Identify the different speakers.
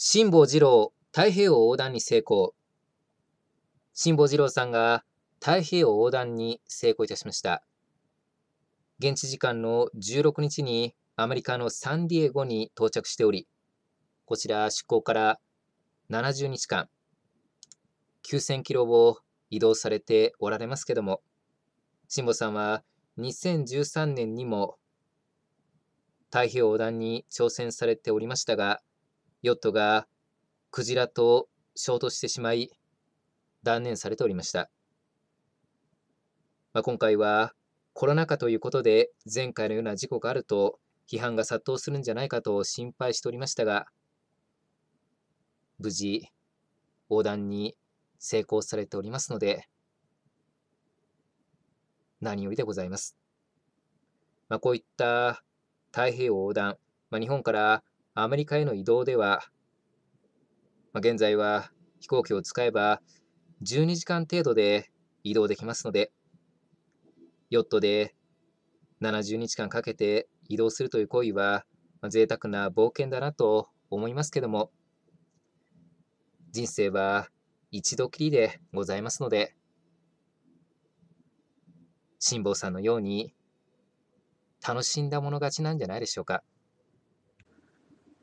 Speaker 1: 辛坊二郎、太平洋横断に成功。辛坊二郎さんが太平洋横断に成功いたしました。現地時間の16日にアメリカのサンディエゴに到着しており、こちら出港から70日間、9000キロを移動されておられますけども、辛坊さんは2013年にも太平洋横断に挑戦されておりましたが、ヨットがクジラと衝突してしまい、断念されておりました。まあ、今回はコロナ禍ということで、前回のような事故があると、批判が殺到するんじゃないかと心配しておりましたが、無事、横断に成功されておりますので、何よりでございます。まあ、こういった太平洋横断、まあ、日本からアメリカへの移動では、まあ、現在は飛行機を使えば12時間程度で移動できますので、ヨットで70日間かけて移動するという行為は、まあ、贅沢な冒険だなと思いますけども、人生は一度きりでございますので、辛坊さんのように楽しんだもの勝ちなんじゃないでしょうか。